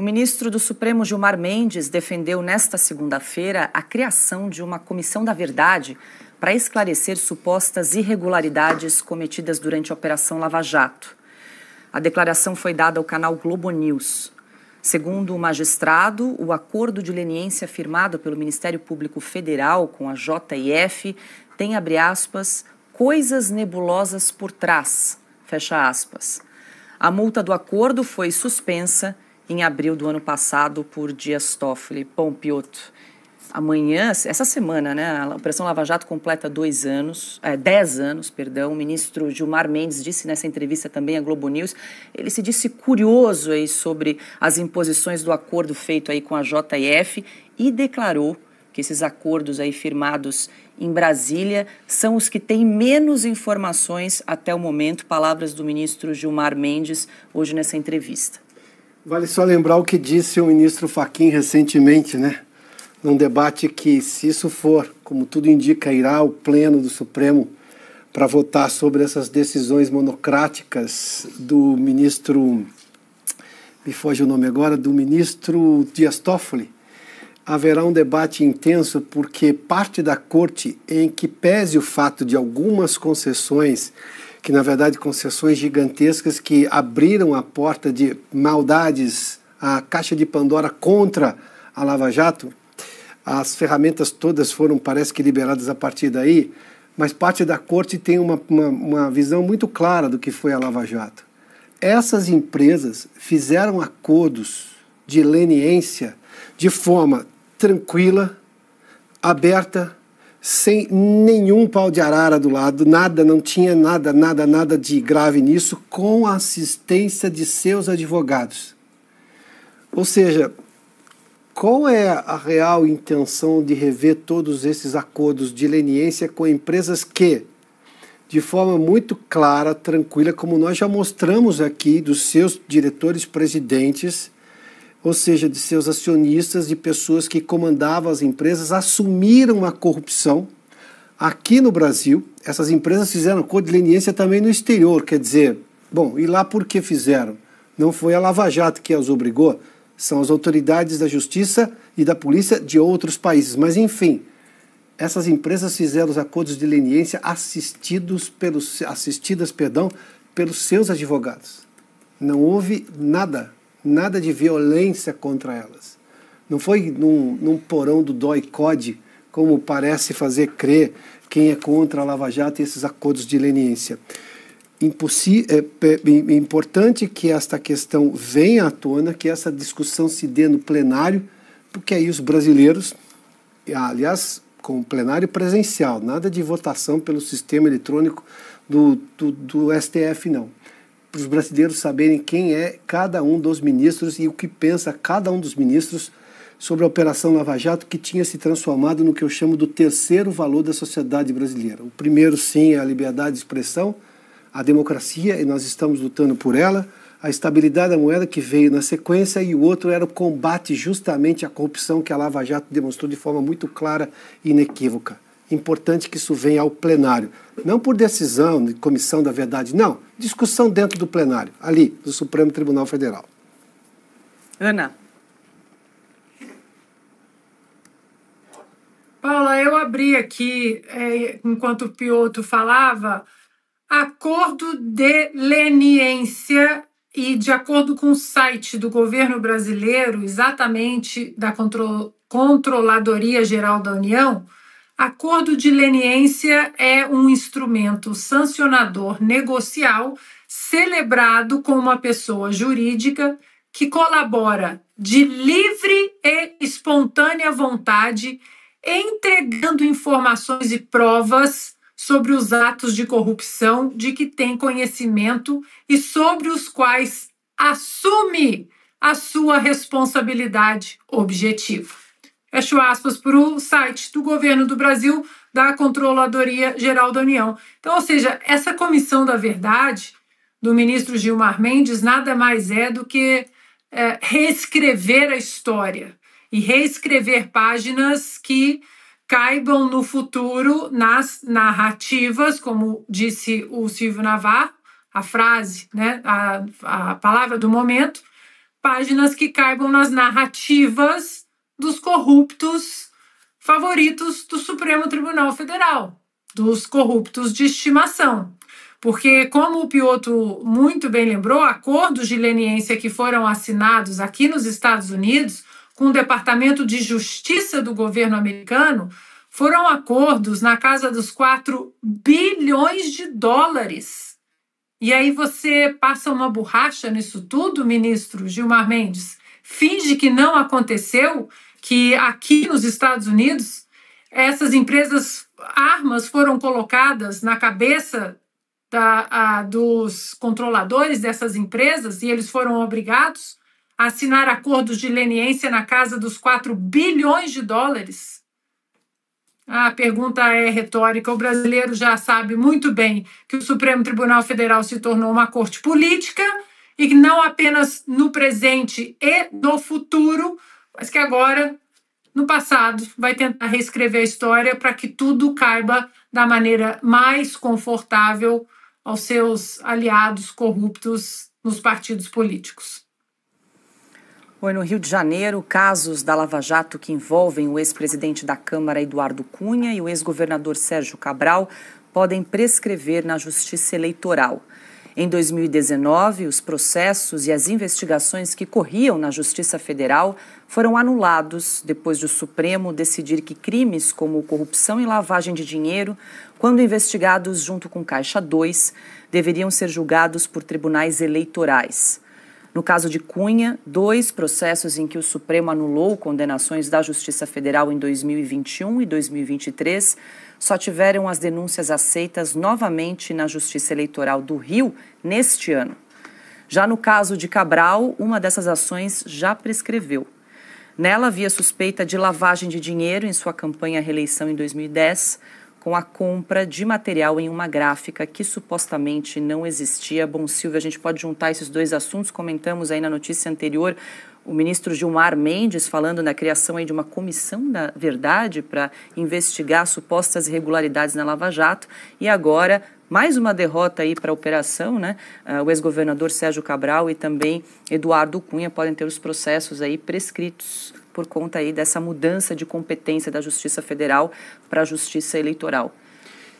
O ministro do Supremo Gilmar Mendes defendeu nesta segunda-feira a criação de uma comissão da verdade para esclarecer supostas irregularidades cometidas durante a Operação Lava Jato. A declaração foi dada ao canal Globo News. Segundo o magistrado, o acordo de leniência firmado pelo Ministério Público Federal com a JF tem, abre aspas, coisas nebulosas por trás, fecha aspas. A multa do acordo foi suspensa em abril do ano passado por Dias Toffoli. Bom, Piotr, amanhã, essa semana, né, a Operação Lava Jato completa dois anos, é, dez anos, perdão. O ministro Gilmar Mendes disse nessa entrevista também à Globo News, ele se disse curioso aí sobre as imposições do acordo feito aí com a JF e declarou que esses acordos aí firmados em Brasília são os que têm menos informações até o momento. Palavras do ministro Gilmar Mendes hoje nessa entrevista. Vale só lembrar o que disse o ministro Faquim recentemente, né? Num debate que, se isso for, como tudo indica, irá ao Pleno do Supremo para votar sobre essas decisões monocráticas do ministro, me foge o nome agora, do ministro Dias Toffoli, haverá um debate intenso porque parte da corte, em que pese o fato de algumas concessões que na verdade concessões gigantescas que abriram a porta de maldades, a caixa de Pandora contra a Lava Jato. As ferramentas todas foram, parece que, liberadas a partir daí, mas parte da corte tem uma, uma, uma visão muito clara do que foi a Lava Jato. Essas empresas fizeram acordos de leniência de forma tranquila, aberta, sem nenhum pau de arara do lado, nada, não tinha nada, nada, nada de grave nisso, com a assistência de seus advogados. Ou seja, qual é a real intenção de rever todos esses acordos de leniência com empresas que, de forma muito clara, tranquila, como nós já mostramos aqui, dos seus diretores presidentes, ou seja, de seus acionistas, de pessoas que comandavam as empresas, assumiram a corrupção aqui no Brasil. Essas empresas fizeram acordo de leniência também no exterior, quer dizer, bom, e lá por que fizeram? Não foi a Lava Jato que as obrigou, são as autoridades da justiça e da polícia de outros países. Mas, enfim, essas empresas fizeram os acordos de leniência assistidos pelos, assistidas perdão, pelos seus advogados. Não houve nada nada de violência contra elas. Não foi num, num porão do dói code, como parece fazer crer quem é contra a Lava Jato e esses acordos de leniência. Impossi é, é, é importante que esta questão venha à tona, que essa discussão se dê no plenário, porque aí os brasileiros, aliás, com plenário presencial, nada de votação pelo sistema eletrônico do, do, do STF, não para os brasileiros saberem quem é cada um dos ministros e o que pensa cada um dos ministros sobre a Operação Lava Jato, que tinha se transformado no que eu chamo do terceiro valor da sociedade brasileira. O primeiro, sim, é a liberdade de expressão, a democracia, e nós estamos lutando por ela, a estabilidade da moeda, que veio na sequência, e o outro era o combate justamente à corrupção que a Lava Jato demonstrou de forma muito clara e inequívoca importante que isso venha ao plenário. Não por decisão de comissão da verdade, não. Discussão dentro do plenário, ali, do Supremo Tribunal Federal. Ana. Paula, eu abri aqui, é, enquanto o Piotr falava, acordo de leniência e de acordo com o site do governo brasileiro, exatamente da Controladoria Geral da União, Acordo de leniência é um instrumento sancionador negocial celebrado com uma pessoa jurídica que colabora de livre e espontânea vontade, entregando informações e provas sobre os atos de corrupção de que tem conhecimento e sobre os quais assume a sua responsabilidade objetiva fecho aspas, para o site do governo do Brasil da Controladoria Geral da União. Então, ou seja, essa comissão da verdade do ministro Gilmar Mendes nada mais é do que é, reescrever a história e reescrever páginas que caibam no futuro nas narrativas, como disse o Silvio Navarro, a frase, né, a, a palavra do momento, páginas que caibam nas narrativas dos corruptos favoritos do Supremo Tribunal Federal, dos corruptos de estimação. Porque, como o Piotr muito bem lembrou, acordos de leniência que foram assinados aqui nos Estados Unidos com o Departamento de Justiça do governo americano foram acordos na casa dos 4 bilhões de dólares. E aí você passa uma borracha nisso tudo, ministro Gilmar Mendes, finge que não aconteceu que aqui nos Estados Unidos essas empresas armas foram colocadas na cabeça da, a, dos controladores dessas empresas e eles foram obrigados a assinar acordos de leniência na casa dos 4 bilhões de dólares? A pergunta é retórica. O brasileiro já sabe muito bem que o Supremo Tribunal Federal se tornou uma corte política e que não apenas no presente e no futuro mas que agora, no passado, vai tentar reescrever a história para que tudo caiba da maneira mais confortável aos seus aliados corruptos nos partidos políticos. Oi, no Rio de Janeiro, casos da Lava Jato que envolvem o ex-presidente da Câmara Eduardo Cunha e o ex-governador Sérgio Cabral podem prescrever na Justiça Eleitoral. Em 2019, os processos e as investigações que corriam na Justiça Federal foram anulados depois do Supremo decidir que crimes como corrupção e lavagem de dinheiro, quando investigados junto com Caixa 2, deveriam ser julgados por tribunais eleitorais. No caso de Cunha, dois processos em que o Supremo anulou condenações da Justiça Federal em 2021 e 2023 só tiveram as denúncias aceitas novamente na Justiça Eleitoral do Rio neste ano. Já no caso de Cabral, uma dessas ações já prescreveu. Nela havia suspeita de lavagem de dinheiro em sua campanha à reeleição em 2010, com a compra de material em uma gráfica que supostamente não existia. Bom, Silvia, a gente pode juntar esses dois assuntos, comentamos aí na notícia anterior o ministro Gilmar Mendes falando na criação aí de uma comissão da verdade para investigar supostas irregularidades na Lava Jato e agora mais uma derrota aí para a operação, né? Ah, o ex-governador Sérgio Cabral e também Eduardo Cunha podem ter os processos aí prescritos por conta aí dessa mudança de competência da Justiça Federal para a Justiça Eleitoral.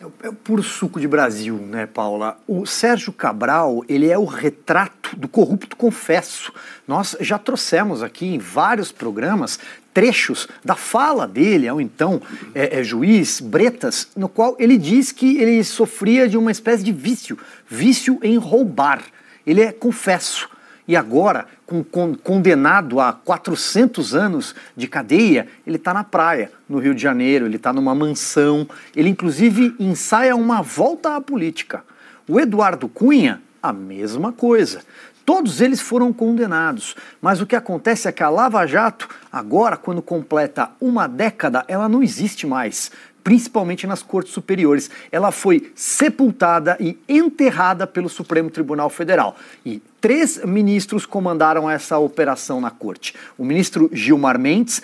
É, é o puro suco de Brasil, né, Paula? O Sérgio Cabral, ele é o retrato corrupto, do corrupto confesso. Nós já trouxemos aqui em vários programas trechos da fala dele ao então é, é, juiz Bretas, no qual ele diz que ele sofria de uma espécie de vício, vício em roubar. Ele é confesso e agora, com, com, condenado a 400 anos de cadeia, ele está na praia, no Rio de Janeiro, ele está numa mansão, ele inclusive ensaia uma volta à política. O Eduardo Cunha, a mesma coisa. Todos eles foram condenados, mas o que acontece é que a Lava Jato, agora, quando completa uma década, ela não existe mais, principalmente nas cortes superiores. Ela foi sepultada e enterrada pelo Supremo Tribunal Federal. E três ministros comandaram essa operação na corte: o ministro Gilmar Mendes,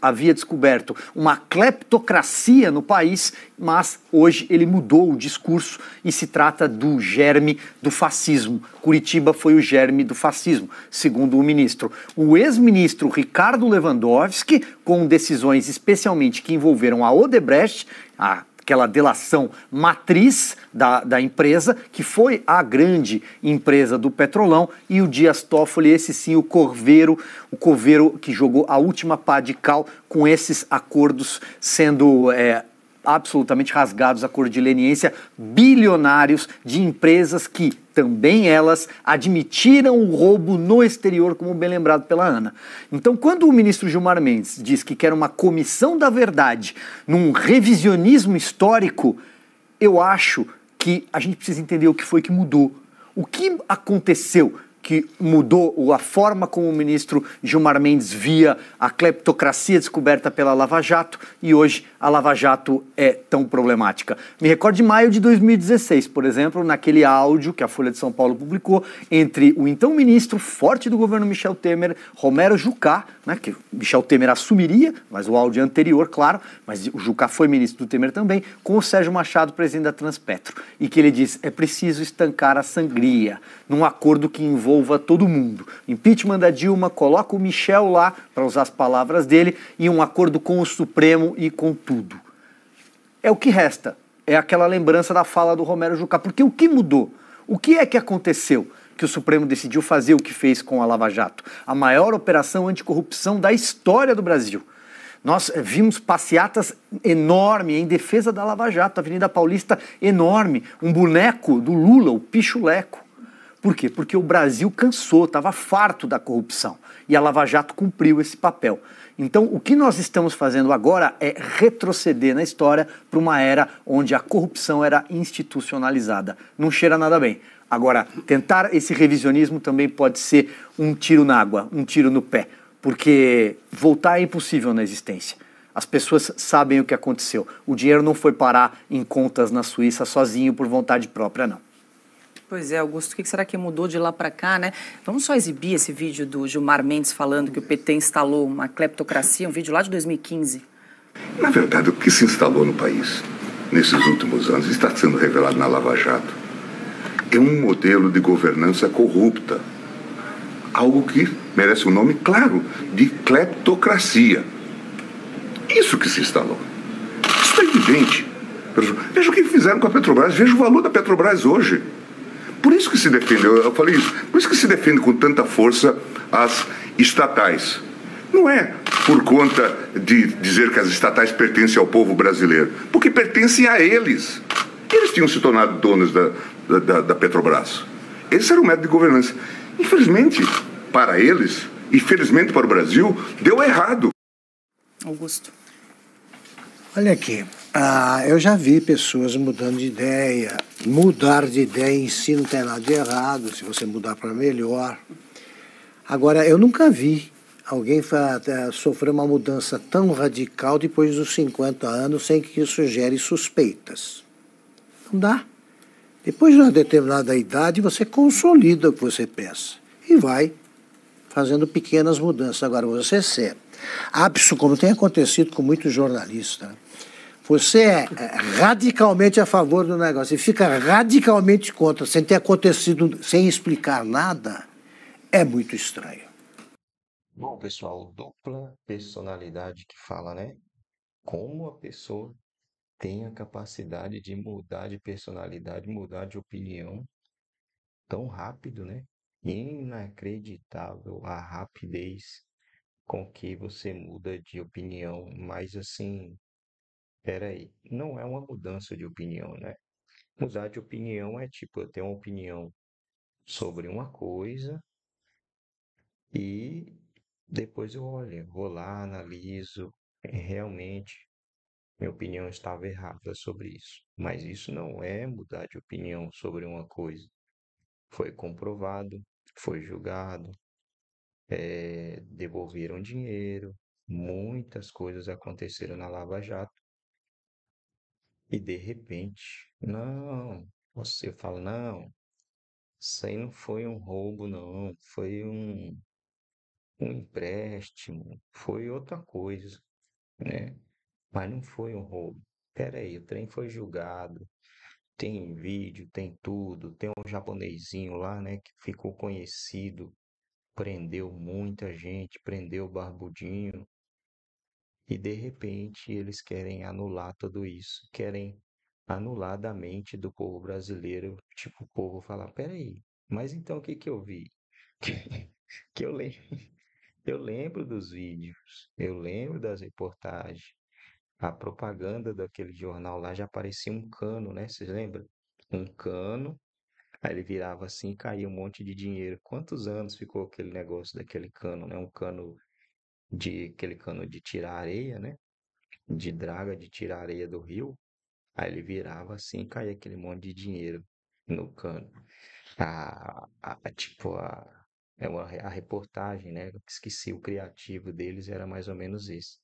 havia descoberto uma cleptocracia no país, mas hoje ele mudou o discurso e se trata do germe do fascismo. Curitiba foi o germe do fascismo, segundo o ministro. O ex-ministro Ricardo Lewandowski, com decisões especialmente que envolveram a Odebrecht, a aquela delação matriz da, da empresa, que foi a grande empresa do Petrolão, e o Dias Toffoli, esse sim, o Corveiro, o Corveiro que jogou a última pá de cal com esses acordos sendo. É, absolutamente rasgados a leniência, bilionários de empresas que também elas admitiram o roubo no exterior, como bem lembrado pela Ana. Então, quando o ministro Gilmar Mendes diz que quer uma comissão da verdade num revisionismo histórico, eu acho que a gente precisa entender o que foi que mudou. O que aconteceu que mudou a forma como o ministro Gilmar Mendes via a cleptocracia descoberta pela Lava Jato e hoje a Lava Jato é tão problemática. Me recordo de maio de 2016, por exemplo, naquele áudio que a Folha de São Paulo publicou entre o então ministro forte do governo Michel Temer, Romero Jucá, né, que Michel Temer assumiria, mas o áudio anterior, claro, mas o Jucá foi ministro do Temer também, com o Sérgio Machado, presidente da Transpetro, e que ele diz: é preciso estancar a sangria num acordo que envolve envolva todo mundo. Impeachment da Dilma, coloca o Michel lá, para usar as palavras dele, e um acordo com o Supremo e com tudo. É o que resta. É aquela lembrança da fala do Romero Jucá. Porque o que mudou? O que é que aconteceu? que o Supremo decidiu fazer o que fez com a Lava Jato, a maior operação anticorrupção da história do Brasil. Nós eh, vimos passeatas enorme em defesa da Lava Jato, Avenida Paulista enorme, um boneco do Lula, o Pichuleco. Por quê? Porque o Brasil cansou, estava farto da corrupção e a Lava Jato cumpriu esse papel. Então, o que nós estamos fazendo agora é retroceder na história para uma era onde a corrupção era institucionalizada. Não cheira nada bem. Agora, tentar esse revisionismo também pode ser um tiro na água, um tiro no pé, porque voltar é impossível na existência. As pessoas sabem o que aconteceu. O dinheiro não foi parar em contas na Suíça sozinho por vontade própria, não. Pois é, Augusto, o que será que mudou de lá para cá, né? Vamos só exibir esse vídeo do Gilmar Mendes falando que o PT instalou uma cleptocracia, um vídeo lá de 2015. Na verdade, o que se instalou no país nesses últimos anos está sendo revelado na Lava Jato. É um modelo de governança corrupta. Algo que merece o um nome claro de cleptocracia. Isso que se instalou. Isso está é evidente. Veja o que fizeram com a Petrobras, veja o valor da Petrobras hoje. Por isso que se defende, eu falei isso, por isso que se defende com tanta força as estatais. Não é por conta de dizer que as estatais pertencem ao povo brasileiro, porque pertencem a eles. Eles tinham se tornado donos da, da, da Petrobras. Esse era o método de governança. Infelizmente, para eles, e para o Brasil, deu errado. Augusto. Olha aqui, ah, eu já vi pessoas mudando de ideia. Mudar de ideia em si não tem nada de errado, se você mudar para melhor. Agora, eu nunca vi alguém eh, sofrer uma mudança tão radical depois dos 50 anos sem que isso gere suspeitas. Não dá. Depois de uma determinada idade, você consolida o que você pensa e vai fazendo pequenas mudanças. Agora, você é ser abso, como tem acontecido com muitos jornalistas. Né? Você é, é radicalmente a favor do negócio e fica radicalmente contra, sem ter acontecido, sem explicar nada, é muito estranho. Bom, pessoal, dupla personalidade que fala, né? Como a pessoa tem a capacidade de mudar de personalidade, mudar de opinião tão rápido, né? Inacreditável a rapidez com que você muda de opinião, mas assim, peraí, não é uma mudança de opinião, né? Mudar de opinião é tipo, eu tenho uma opinião sobre uma coisa e depois eu olho, vou lá, analiso, é, realmente minha opinião estava errada sobre isso. Mas isso não é mudar de opinião sobre uma coisa. Foi comprovado, foi julgado, eh, devolveram dinheiro, muitas coisas aconteceram na Lava Jato. E de repente, não, você fala, não, isso aí não foi um roubo, não, foi um, um empréstimo, foi outra coisa, né? Mas não foi um roubo. Peraí, o trem foi julgado, tem vídeo, tem tudo, tem um japonesinho lá, né, que ficou conhecido prendeu muita gente, prendeu Barbudinho. E de repente eles querem anular tudo isso, querem anular da mente do povo brasileiro, tipo o povo falar, peraí, mas então o que que eu vi? que eu lembro, eu lembro dos vídeos, eu lembro das reportagens, a propaganda daquele jornal lá já parecia um cano, né? Vocês lembram? Um cano Aí ele virava assim e caía um monte de dinheiro. Quantos anos ficou aquele negócio daquele cano, né? Um cano de aquele cano de tirar areia, né? De draga de tirar areia do rio. Aí ele virava assim e caía aquele monte de dinheiro no cano. A, a tipo a é uma a reportagem, né? Esqueci o criativo deles era mais ou menos isso.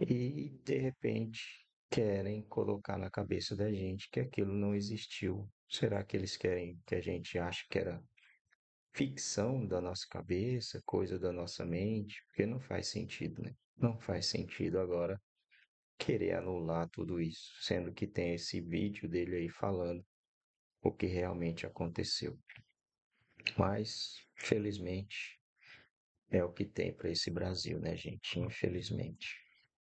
E de repente querem colocar na cabeça da gente que aquilo não existiu. Será que eles querem que a gente ache que era ficção da nossa cabeça, coisa da nossa mente? Porque não faz sentido, né? Não faz sentido agora querer anular tudo isso, sendo que tem esse vídeo dele aí falando o que realmente aconteceu. Mas, felizmente, é o que tem para esse Brasil, né, gente? Infelizmente.